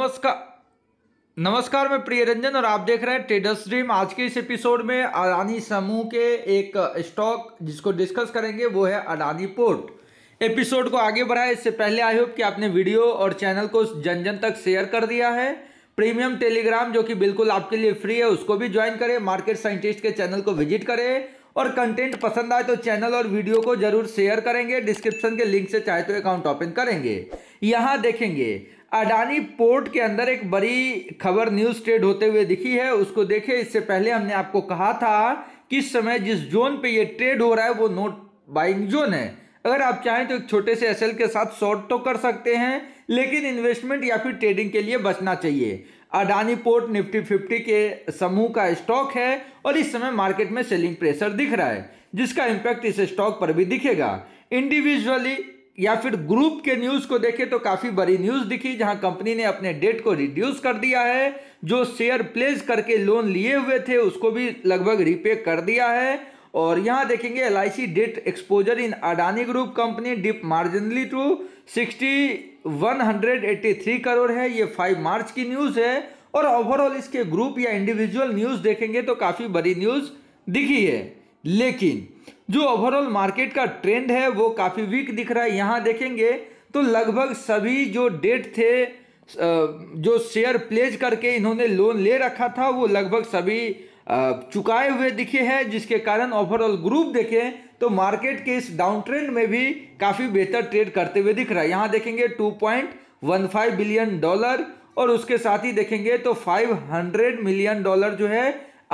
नमस्कार नमस्कार मैं प्रिय रंजन और आप देख रहे हैं ट्रेडर्स ड्रीम आज के इस एपिसोड में अडानी समूह के एक स्टॉक जिसको डिस्कस करेंगे वो है अडानी पोर्ट एपिसोड को आगे बढ़ाए इससे पहले आई होप कि आपने वीडियो और चैनल को जन जन तक शेयर कर दिया है प्रीमियम टेलीग्राम जो कि बिल्कुल आपके लिए फ्री है उसको भी ज्वाइन करें मार्केट साइंटिस्ट के चैनल को विजिट करें और कंटेंट पसंद आए तो चैनल और वीडियो को जरूर शेयर करेंगे डिस्क्रिप्शन के लिंक से चाहे तो अकाउंट ओपन करेंगे यहाँ देखेंगे अडानी पोर्ट के अंदर एक बड़ी खबर न्यूज ट्रेड होते हुए दिखी है उसको देखे इससे पहले हमने आपको कहा था किस समय जिस जोन पे ये ट्रेड हो रहा है वो नोट बाइंग जोन है अगर आप चाहें तो एक छोटे से एसएल के साथ शॉर्ट तो कर सकते हैं लेकिन इन्वेस्टमेंट या फिर ट्रेडिंग के लिए बचना चाहिए अडानी पोर्ट निफ्टी फिफ्टी के समूह का स्टॉक है और इस समय मार्केट में सेलिंग प्रेशर दिख रहा है जिसका इम्पैक्ट इस स्टॉक पर भी दिखेगा इंडिविजुअली या फिर ग्रुप के न्यूज़ को देखें तो काफ़ी बड़ी न्यूज़ दिखी जहां कंपनी ने अपने डेट को रिड्यूस कर दिया है जो शेयर प्लेस करके लोन लिए हुए थे उसको भी लगभग रिपे कर दिया है और यहाँ देखेंगे L debt exposure in Adani group company dip marginally to sixty one hundred eighty three crore है ये फाइव मार्च की न्यूज़ है और ओवरऑल इसके ग्रुप या इंडिविजुअल न्यूज़ देखेंगे तो काफ़ी बड़ी न्यूज़ दिखी है लेकिन जो ओवरऑल मार्केट का ट्रेंड है वो काफ़ी वीक दिख रहा है यहाँ देखेंगे तो लगभग सभी जो डेट थे जो शेयर प्लेज करके इन्होंने लोन ले रखा था वो लगभग सभी चुकाए हुए दिखे हैं जिसके कारण ओवरऑल ग्रुप देखें तो मार्केट के इस डाउन ट्रेंड में भी काफ़ी बेहतर ट्रेड करते हुए दिख रहा है यहाँ देखेंगे 2.15 बिलियन डॉलर और उसके साथ ही देखेंगे तो 500 मिलियन डॉलर जो है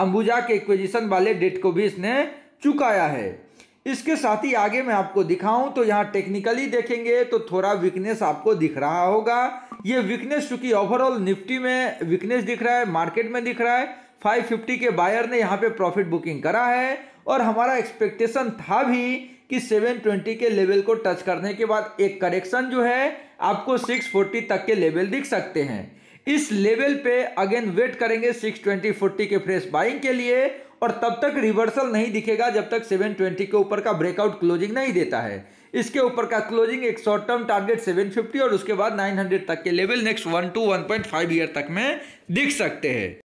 अंबुजा के एक्विजिशन वाले डेट को भी इसने चुकाया है इसके साथ ही आगे मैं आपको दिखाऊं तो यहाँ टेक्निकली देखेंगे तो थोड़ा वीकनेस आपको दिख रहा होगा ये वीकनेस चूंकि ओवरऑल निफ्टी में वीकनेस दिख रहा है मार्केट में दिख रहा है 550 के बायर ने यहाँ पे प्रॉफिट बुकिंग करा है और हमारा एक्सपेक्टेशन था भी कि 720 के लेवल को टच करने के बाद एक करेक्शन जो है आपको सिक्स तक के लेवल दिख सकते हैं इस लेवल पे अगेन वेट करेंगे 620 40 के फ्रेश बाइंग के लिए और तब तक रिवर्सल नहीं दिखेगा जब तक 720 के ऊपर का ब्रेकआउट क्लोजिंग नहीं देता है इसके ऊपर का क्लोजिंग एक शॉर्ट टर्म टारगेट 750 और उसके बाद 900 तक के level next one to 1.5 year तक में दिख सकते हैं